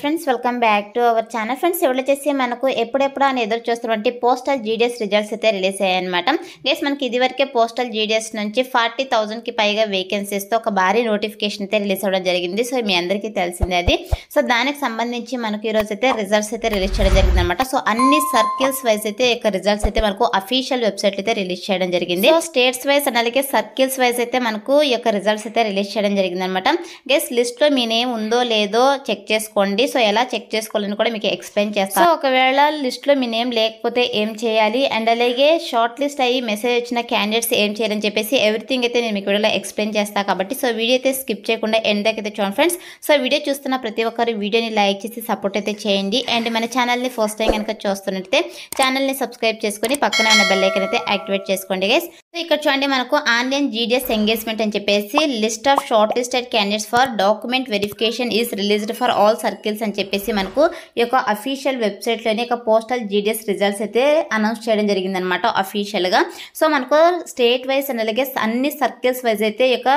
friends welcome back to our channel friends ఎవరు వచ్చేసి మనకు ఎప్పుడెప్పుడు అని ఎదురు చూస్తున్నటువంటి పోస్టల్ జీడిఎస్ రిజల్ట్స్ అయితే రిలీజ్ అయ్యాయన్నమాట గేస్ మనకి ఇదివరకే పోస్టల్ జీడిఎస్ నుంచి ఫార్టీ థౌజండ్కి పైగా వేకెన్సీస్తో ఒక భారీ నోటిఫికేషన్ అయితే రిలీజ్ అవ్వడం జరిగింది సో మీ అందరికీ తెలిసిందే అది సో దానికి సంబంధించి మనకు ఈరోజు అయితే రిజల్ట్స్ అయితే రిలీజ్ చేయడం జరిగింది అనమాట సో అన్ని సర్కిల్స్ వైజ్ అయితే ఇక రిజల్ట్స్ అయితే మనకు అఫీషియల్ వెబ్సైట్ అయితే రిలీజ్ చేయడం జరిగింది సో స్టేట్స్ వైజ్ అలాగే సర్కిల్స్ వైజ్ అయితే మనకు ఈ యొక్క రిజల్ట్స్ అయితే రిలీజ్ చేయడం జరిగింది అనమాట గేస్ లిస్ట్లో మీ నేమ్ ఉందో లేదో చెక్ చేసుకోండి సో ఎలా చెక్ చేసుకోవాలని కూడా మీకు ఎక్స్ప్లెయిన్ చేస్తాను సో ఒకవేళ లిస్ట్లో మీ నేమ్ లేకపోతే ఏం చేయాలి అండ్ అలాగే షార్ట్ లిస్ట్ అయ్యి మెసేజ్ వచ్చిన క్యాండిడేట్స్ ఏం చేయాలని చెప్పేసి ఎవ్రీథింగ్ అయితే నేను మీకు వీడియోలో ఎక్స్ప్లెయిన్ చేస్తాను కాబట్టి సో వీడియో అయితే స్కిప్ చేయకుండా ఎండ్ దగ్గర అయితే చూడండి ఫ్రెండ్స్ సో వీడియో చూస్తున్న ప్రతి ఒక్కరు వీడియోని లైక్ చేసి సపోర్ట్ అయితే చేయండి అండ్ మన ఛానల్ని ఫస్ట్ టైం కనుక చూస్తున్నట్టయితే ఛానల్ని సబ్స్క్రైబ్ చేసుకుని పక్కన ఉన్న బెల్లైకన్ అయితే యాక్టివేట్ చేసుకోండి గైస్ సో ఇక్కడ చూడండి మనకు ఆన్లైన్ జీడిఎస్ ఎంగేజ్మెంట్ అని చెప్పేసి list of short listed candidates for document verification is released for all circles results అని చెప్పేసి మనకు ఈ యొక్క అఫీషియల్ వెబ్సైట్లోనే ఒక పోస్టల్ జీడిఎస్ రిజల్ట్స్ అయితే అనౌన్స్ చేయడం జరిగిందనమాట అఫీషియల్గా సో మనకు స్టేట్ వైజ్ అండ్ అలాగే అన్ని సర్కిల్స్ వైజ్ అయితే ఈ యొక్క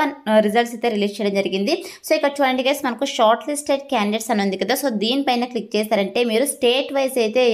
రిజల్ట్స్ అయితే రిలీజ్ చేయడం జరిగింది సో ఇక్కడ చూడండి గైస్ మనకు షార్ట్ లిస్టెడ్ క్యాండిడేట్స్ అని ఉంది కదా సో దీనిపైన క్లిక్ చేశారంటే మీరు స్టేట్ వైజ్ అయితే ఈ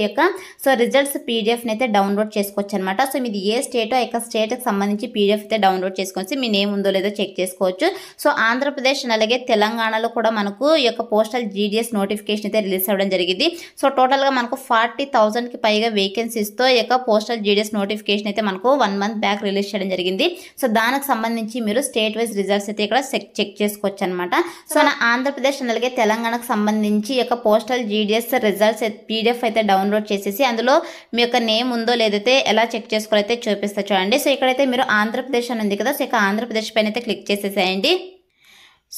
సో రిజల్ట్స్ పీడిఎఫ్ని అయితే డౌన్లోడ్ చేసుకోవచ్చు అనమాట సో మీది ఏ స్టేటో ఆ యొక్క స్టేట్కి సంబంధించి పీడిఎఫ్ అయితే డౌన్లోడ్ చేసుకోవచ్చు మీ నేమ్ ఉందో లేదో చెక్ చేసుకోవచ్చు సో ఆంధ్రప్రదేశ్ అలాగే తెలంగాణలో కూడా మనకు ఈ పోస్టల్ జీడిఎస్ నోటిఫికేషన్ నోటిఫికేషన్ అయితే రిలీజ్ అవ్వడం జరిగింది సో టోటల్గా మనకు ఫార్టీ కి పైగా వేకెన్సీస్తో ఇక పోస్టల్ జీడిఎస్ నోటిఫికేషన్ అయితే మనకు వన్ మంత్ బ్యాక్ రిలీజ్ చేయడం జరిగింది సో దానికి సంబంధించి మీరు స్టేట్ వైజ్ రిజల్ట్స్ అయితే ఇక్కడ చెక్ చేసుకోవచ్చు అనమాట సో నా ఆంధ్రప్రదేశ్ అలాగే తెలంగాణకు సంబంధించి ఇక పోస్టల్ జీడిఎస్ రిజల్ట్స్ పీడిఎఫ్ అయితే డౌన్లోడ్ చేసేసి అందులో మీ యొక్క నేమ్ ఉందో లేదైతే ఎలా చెక్ చేసుకోవాలైతే చూపిస్తా చూడండి సో ఇక్కడైతే మీరు ఆంధ్రప్రదేశ్ అని ఉంది కదా సో ఇక ఆంధ్రప్రదేశ్ పైన అయితే క్లిక్ చేసేసేయండి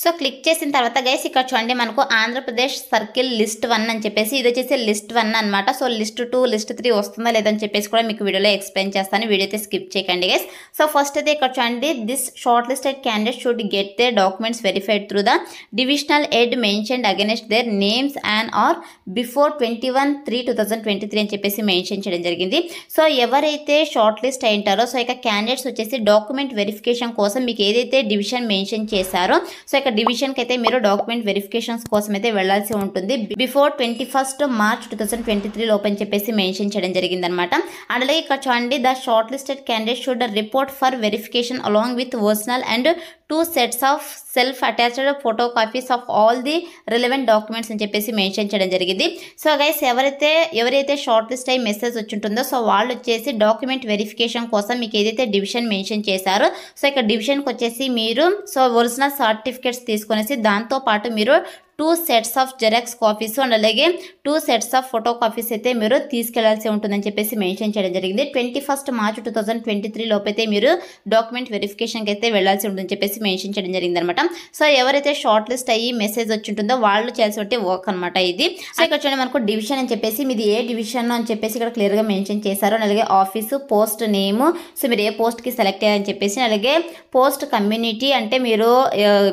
సో క్లిక్ చేసిన తర్వాత గైస్ ఇక్కడ చూడండి మనకు ఆంధ్రప్రదేశ్ సర్కిల్ లిస్ట్ వన్ అని చెప్పేసి ఇది వచ్చేసి లిస్ట్ వన్ అనమాట so list two list three వస్తుందా లేదని చెప్పేసి కూడా మీకు వీడియోలో ఎక్స్ప్లెయిన్ చేస్తాను వీడియో అయితే స్కిప్ చేయకండి గైస్ సో ఫస్ట్ అయితే ఇక్కడ చూడండి this short listed candidate should get the documents verified through the divisional head mentioned against their names and or before twenty one three two thousand twenty three అని చెప్పేసి mention చేయడం జరిగింది so ఎవరైతే short list అయింటారో so ఇక candidates వచ్చేసి document verification కోసం మీకు ఏదైతే డివిజన్ మెన్షన్ చేశారో సో యొక్క డివిజన్కి అయితే మీరు డాక్యుమెంట్ వెరిఫికేషన్స్ కోసం అయితే వెళ్లాల్సి ఉంటుంది before twenty first March two thousand twenty three లోపని చెప్పేసి మెన్షన్ చేయడం జరిగిందనమాట అండ్ అలాగే ఇక్కడ చూడండి the short listed candidate should report for verification along with original and two sets of self attached photo copies of all the relevant documents అని చెప్పేసి mention చేయడం జరిగింది సో గైస్ ఎవరైతే ఎవరైతే షార్ట్ లిస్ట్ అయ్యి మెసేజ్ వచ్చింటుందో సో వాళ్ళు వచ్చేసి డాక్యుమెంట్ వెరిఫికేషన్ కోసం మీకు ఏదైతే డివిజన్ మెన్షన్ చేశారో సో ఇక్కడ డివిజన్కి వచ్చేసి మీరు సో ఒరిజినల్ సర్టిఫికేట్స్ తీసుకునేసి దాంతోపాటు మీరు two sets of xerox copies and అలాగే two sets of photo copies అయితే మీరు తీసుకెళ్లాల్సి ఉంటుందని చెప్పేసి మెన్షన్ చేయడం జరిగింది twenty first March two thousand twenty three లోపైతే మీరు డాక్యుమెంట్ వెరిఫికేషన్కి అయితే వెళ్లాల్సి ఉంటుందని చెప్పేసి మెన్షన్ చేయడం జరిగింది అనమాట సో ఎవరైతే షార్ట్ లిస్ట్ అయ్యి మెసేజ్ వచ్చి ఉంటుందో వాళ్ళు చేయాల్సి వర్క్ అనమాట ఇది సో ఇక్కడ చూడండి మనకు డివిజన్ అని చెప్పేసి మీది ఏ డివిజన్ అని చెప్పేసి ఇక్కడ క్లియర్గా మెన్షన్ చేశారు అలాగే ఆఫీసు పోస్ట్ నేమ్ సో మీరు ఏ పోస్ట్కి సెలెక్ట్ అయ్యారని చెప్పేసి అలాగే పోస్ట్ కమ్యూనిటీ అంటే మీరు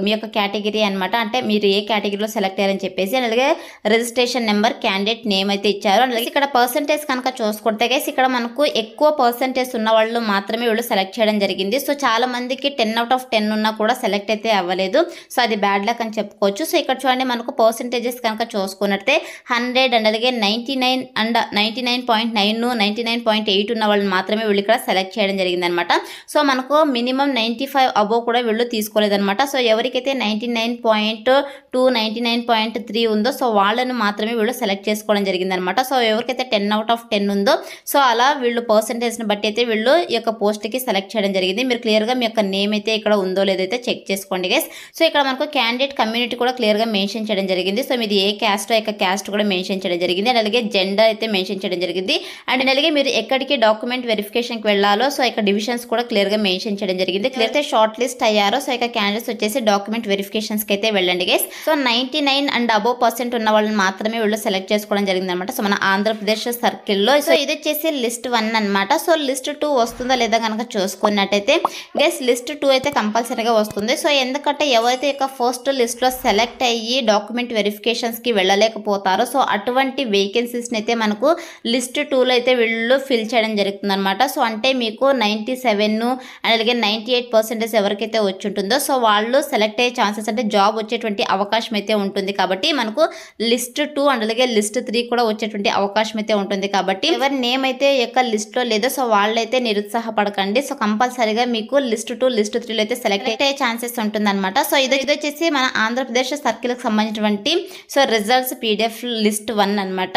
మీ యొక్క కేటగిరీ అనమాట అంటే మీరు ఏ కేటగిరీలో సెలెక్ట్ అయ్యారని చెప్పేసి అలాగే రిజిస్ట్రేషన్ నెంబర్ క్యాండిడేట్ నేమ్ అయితే ఇచ్చారు అలాగే ఇక్కడ పర్సంటేజ్ కనుక చూసుకుంటే గైస్ ఇక్కడ మనకు ఎక్కువ పర్సంటేజ్ ఉన్న వాళ్ళు మాత్రమే వీళ్ళు సెలెక్ట్ చేయడం జరిగింది సో చాలా మందికి టెన్ అవుట్ ఆఫ్ టెన్ ఉన్నా కూడా సెలెక్ట్ అయితే అవ్వలేదు సో అది బ్యాడ్ లక్ అని చెప్పుకోవచ్చు సో ఇక్కడ చూడండి మనకు పర్సంటేజెస్ కనుక చూసుకున్నట్టే హండ్రెడ్ అండ్ అలాగే ninety nine and ninety nine point nine ninety nine point eight ఉన్న వాళ్ళు మాత్రమే వీళ్ళు ఇక్కడ సెలెక్ట్ చేయడం అనమాట సో మనకు మినిమం నైంటీ ఫైవ్ అబోవ్ కూడా వీళ్ళు తీసుకోలేదనమాట సో ఎవరికైతే ninety nine point two nine point three ఉందో సో వాళ్ళను మాత్రమే వీళ్ళు సెలెక్ట్ చేసుకోవడం జరిగిందనమాట సో ఎవరికైతే టెన్ అవుట్ ఆఫ్ టెన్ ఉందో సో అలా వీళ్ళు పర్సంటేజ్ని బట్టి అయితే వీళ్ళు ఈ యొక్క పోస్ట్కి సెలెక్ట్ చేయడం జరిగింది మీరు క్లియర్గా మీ యొక్క నేమ్ అయితే ఇక్కడ ఉందో లేదైతే చెక్ చేసుకోండి గైస్ సో ఇక్కడ మనకు క్యాండిడేట్ కమ్యూనిటీ కూడా క్లియర్గా మెన్షన్ చేయడం జరిగింది సో మీది ఏ క్యాస్ట్ యొక్క క్యాస్ట్ కూడా మెన్షన్ చేయడం జరిగింది అండ్ అలాగే జెండర్ అయితే మెన్షన్ చేయడం జరిగింది అండ్ అలాగే మీరు ఎక్కడికి డాక్యుమెంట్ వెరిఫికేషన్కి వెళ్ళాలో సో ఇక్కడ డివిజన్స్ కూడా క్లియర్గా మెన్షన్ చేయడం జరిగింది క్లియర్ అయితే షార్ట్ లిస్ట్ అయ్యారో సో ఇక క్యాండిడేట్స్ వచ్చేసి డాక్యుమెంట్ వెరిఫికేషన్స్కి అయితే వెళ్ళండి guys so nine ninety nine and above percent ఉన్న వాళ్ళని మాత్రమే వీళ్ళు సెలెక్ట్ చేసుకోవడం అనమాట సో మన ఆంధ్రప్రదేశ్ సర్కిల్లో సో ఇది వచ్చేసి లిస్ట్ వన్ అనమాట సో లిస్ట్ టూ వస్తుందా లేదా కనుక చూసుకున్నట్టయితే గెస్ లిస్ట్ టూ అయితే కంపల్సరీగా వస్తుంది సో ఎందుకంటే ఎవరైతే ఇక ఫస్ట్ లిస్ట్లో సెలెక్ట్ అయ్యి డాక్యుమెంట్ వెరిఫికేషన్స్కి వెళ్ళలేకపోతారో సో అటువంటి వేకెన్సీస్ని అయితే మనకు లిస్ట్ టూలో అయితే వీళ్ళు ఫిల్ చేయడం అనమాట సో అంటే మీకు నైంటీ సెవెన్ అలాగే నైంటీ ఎయిట్ పర్సెంటేజ్ ఎవరికైతే వచ్చి ఉంటుందో సో వాళ్ళు సెలెక్ట్ అయ్యే ఛాన్సెస్ అంటే జాబ్ వచ్చేటువంటి అవకాశం అయితే ఉంటుంది కాబట్టి మనకు లిస్ట్ టూ అండ్ అలాగే లిస్ట్ త్రీ కూడా వచ్చేటువంటి అవకాశం అయితే ఉంటుంది కాబట్టి ఎవరి నేమ్ అయితే యొక్క లిస్ట్లో లేదో సో వాళ్ళైతే నిరుత్సాహపడకండి సో కంపల్సరీగా మీకు లిస్ట్ టూ లిస్ట్ త్రీలో అయితే సెలెక్ట్ అయ్యే ఛాన్సెస్ ఉంటుంది అనమాట సో ఇది ఇది వచ్చేసి మన ఆంధ్రప్రదేశ్ సర్కిల్ కి సంబంధించినటువంటి so results PDF list one అనమాట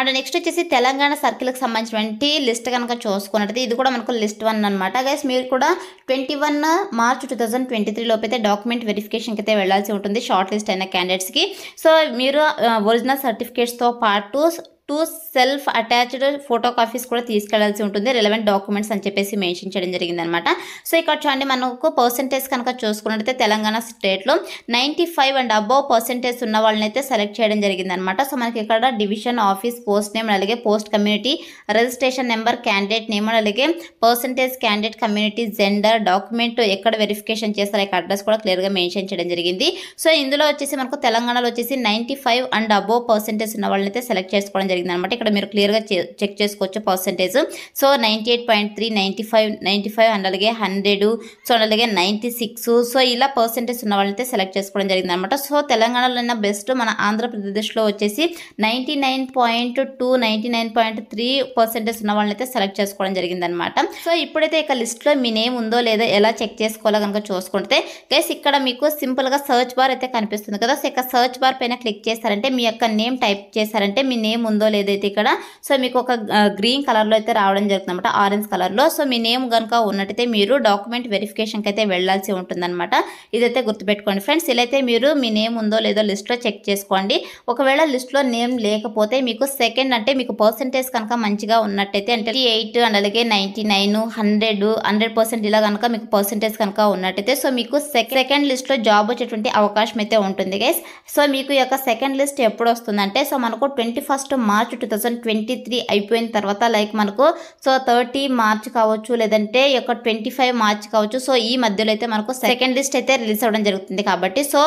అండ్ నెక్స్ట్ వచ్చేసి తెలంగాణ సర్కిల్కి సంబంధించినటువంటి లిస్ట్ కనుక చూసుకున్నట్టు ఇది కూడా మనకు లిస్ట్ వన్ అనమాట గైస్ మీరు కూడా twenty one March two thousand twenty three లోపైతే డాక్యుమెంట్ వెరిఫికేషన్కి అయితే వెళ్లాల్సి ఉంటుంది షార్ట్ లిస్ట్ అయిన క్యాండిడేట్స్కి సో మీరు ఒరిజినల్ సర్టిఫికేట్స్తో పాటు two self attached photo copies కూడా తీసుకెళ్లాల్సి ఉంటుంది రిలవెంట్ డాక్యుమెంట్స్ అని చెప్పేసి మెన్షన్ చేయడం జరిగిందనమాట సో ఇక్కడ చూడండి మనకు పర్సంటేజ్ కనుక చూసుకున్నట్టయితే తెలంగాణ స్టేట్లో ninety five and above percentage ఉన్న వాళ్ళని అయితే సెలెక్ట్ చేయడం జరిగిందనమాట సో మనకి ఇక్కడ డివిజన్ ఆఫీస్ పోస్ట్ నేమ్ అలాగే post community registration number candidate name అలాగే percentage candidate community gender document ఎక్కడ వెరిఫికేషన్ చేస్తారో ఇక్కడ అడ్రస్ కూడా క్లియర్గా మెన్షన్ చేయడం జరిగింది సో ఇందులో వచ్చేసి మనకు తెలంగాణలో వచ్చేసి నైంటీ అండ్ అబోవ్ పర్సంటేజ్ ఉన్న వాళ్ళని అయితే సెలెక్ట్ చేసుకోవడం జరిగింది జరిగింది అనమాట ఇక్కడ మీరు క్లియర్గా చెక్ చేసుకోవచ్చు percentage so ninety eight point three ninety five ninety five అలాగే హండ్రెడ్ సో అలాగే నైంటీ సిక్స్ సో ఇలా పర్సంటేజ్ ఉన్న వాళ్ళని సెలెక్ట్ చేసుకోవడం జరిగింది అనమాట సో తెలంగాణలో ఉన్న బెస్ట్ మన ఆంధ్రప్రదేశ్లో వచ్చేసి ninety nine point two ninety nine point three percentage ఉన్న వాళ్ళని అయితే సెలెక్ట్ చేసుకోవడం జరిగిందనమాట సో ఇప్పుడైతే ఇక లిస్ట్లో మీ నేమ్ ఉందో లేదో ఎలా చెక్ చేసుకోవాలో కనుక చూసుకుంటే గైస్ ఇక్కడ మీకు సింపుల్గా సర్చ్ బార్ అయితే కనిపిస్తుంది కదా సో ఇక సర్చ్ బార్ పైన క్లిక్ చేశారంటే మీ యొక్క నేమ్ టైప్ చేశారంటే మీ నేమ్ ఉందో లేదైతే ఇక్కడ సో మీకు ఒక గ్రీన్ కలర్లో అయితే రావడం జరుగుతుంది అనమాట ఆరెంజ్ కలర్లో సో మీ నేమ్ కనుక ఉన్నట్టయితే మీరు డాక్యుమెంట్ వెరిఫికేషన్కి అయితే వెళ్ళాల్సి ఉంటుందన్నమాట ఇదైతే గుర్తుపెట్టుకోండి ఫ్రెండ్స్ ఇలా అయితే మీరు మీ నేమ్ ఉందో లేదో లిస్ట్లో చెక్ చేసుకోండి ఒకవేళ లిస్ట్లో నేమ్ లేకపోతే మీకు సెకండ్ అంటే మీకు పర్సంటేజ్ కనుక మంచిగా ఉన్నట్టయితే అంటే ఎయిట్ అండ్ అలాగే ninety nine hundred hundred percent ఇలా కనుక మీకు పర్సంటేజ్ కనుక ఉన్నట్టయితే సో మీకు సెకండ్ లిస్ట్లో జాబ్ వచ్చేటువంటి అవకాశం అయితే ఉంటుంది గైస్ సో మీకు యొక్క సెకండ్ లిస్ట్ ఎప్పుడు వస్తుందంటే సో మనకు twenty first March two thousand twenty three అయిపోయిన తర్వాత లైక్ మనకు సో థర్టీ మార్చ్ కావచ్చు లేదంటే యొక్క ట్వంటీ ఫైవ్ మార్చ్ కావచ్చు సో ఈ మధ్యలో అయితే మనకు సెకండ్ లిస్ట్ అయితే రిలీజ్ అవ్వడం జరుగుతుంది కాబట్టి సో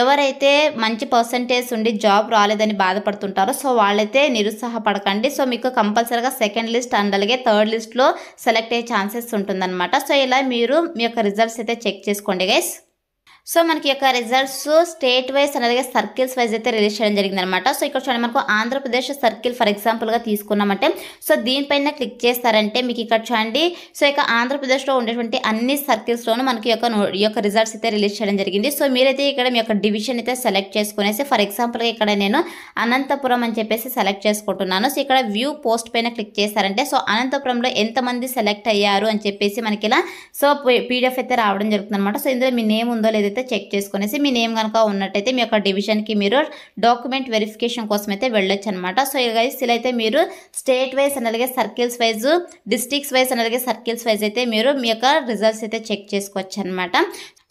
ఎవరైతే మంచి పర్సంటేజ్ ఉండి జాబ్ రాలేదని బాధపడుతుంటారో సో వాళ్ళైతే నిరుత్సాహపడకండి సో మీకు కంపల్సరీగా సెకండ్ లిస్ట్ అండ్ అలాగే థర్డ్ లిస్ట్లో సెలెక్ట్ అయ్యే ఛాన్సెస్ ఉంటుందన్నమాట సో ఇలా మీరు మీ యొక్క రిజల్ట్స్ అయితే చెక్ చేసుకోండి గైస్ సో మనకి యొక్క రిజల్ట్స్ స్టేట్ వైజ్ అనేది సర్కిల్స్ వైజ్ అయితే రిలీజ్ చేయడం జరిగిందనమాట సో ఇక్కడ చూడండి మనకు ఆంధ్రప్రదేశ్ సర్కిల్ ఫర్ ఎగ్జాంపుల్గా తీసుకున్నామంటే సో దీనిపైన క్లిక్ చేస్తారంటే మీకు ఇక్కడ చూడండి సో ఇక ఆంధ్రప్రదేశ్లో ఉండేటువంటి అన్ని సర్కిల్స్లోనూ మనకి యొక్క యొక్క రిజల్ట్స్ అయితే రిలీజ్ చేయడం జరిగింది సో మీరైతే ఇక్కడ మీ యొక్క డివిజన్ అయితే సెలెక్ట్ చేసుకునేసి ఫర్ ఎగ్జాంపుల్గా ఇక్కడ నేను అనంతపురం అని చెప్పేసి సెలెక్ట్ చేసుకుంటున్నాను సో ఇక్కడ వ్యూ పోస్ట్ పైన క్లిక్ చేస్తారంటే సో అనంతపురంలో ఎంతమంది సెలెక్ట్ అయ్యారు అని చెప్పేసి మనకి ఇలా సో పీడిఎఫ్ అయితే రావడం జరుగుతుంది అనమాట సో ఇందులో మీ నేమ్ ఉందో లేదైతే అయితే చెక్ చేసుకునేసి మీ నేమ్ కనుక ఉన్నట్టయితే మీ యొక్క డివిజన్కి మీరు డాక్యుమెంట్ వెరిఫికేషన్ కోసం అయితే వెళ్ళొచ్చు అనమాట సో ఇక ఇలా అయితే మీరు స్టేట్ వైజ్ అండ్ అలాగే circles wise districts wise and అలాగే సర్కిల్స్ వైజ్ అయితే మీరు మీ యొక్క రిజల్ట్స్ అయితే చెక్ చేసుకోవచ్చు అనమాట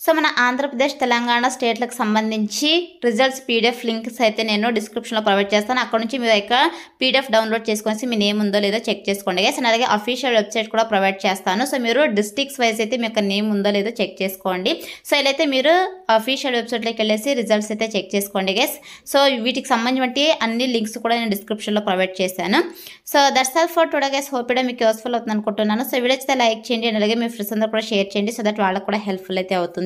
సో మన ఆంధ్రప్రదేశ్ తెలంగాణ స్టేట్లకు సంబంధించి రిజల్ట్స్ పీడిఎఫ్ లింక్స్ అయితే నేను డిస్క్రిప్షన్లో ప్రొవైడ్ చేస్తాను అక్కడ నుంచి మీరు యొక్క పీడిఎఫ్ డౌన్లోడ్ చేసుకొని మీ నేమ్ ఉందో లేదో చెక్ చేసుకోండి గైస్ అలాగే అఫీషియల్ వెబ్సైట్ కూడా ప్రొవైడ్ చేస్తాను సో మీరు డిస్ట్రిక్ట్స్ వైజ్ అయితే మీ యొక్క నేమ్ ఉందో లేదో చెక్ చేసుకోండి సో అయితే మీరు అఫీషియల్ వెబ్సైట్లోకి వెళ్ళేసి రిజల్ట్స్ అయితే చెక్ చేసుకోండి గెస్ సో వీటికి సంబంధించి అన్ని లింక్స్ కూడా నేను డిస్క్రిప్షన్లో ప్రొవైడ్ చేశాను so that's all for today guys hope మీకు యూస్ఫుల్ అవుతుంది అనుకుంటున్నాను సో వీడియో లైక్ చేయండి అలాగే మీ ఫ్రెండ్స్ అందరూ కూడా షేర్ చేయండి సో దట్ వాళ్ళకి కూడా హెల్ప్ఫుల్ అయితే అవుతుంది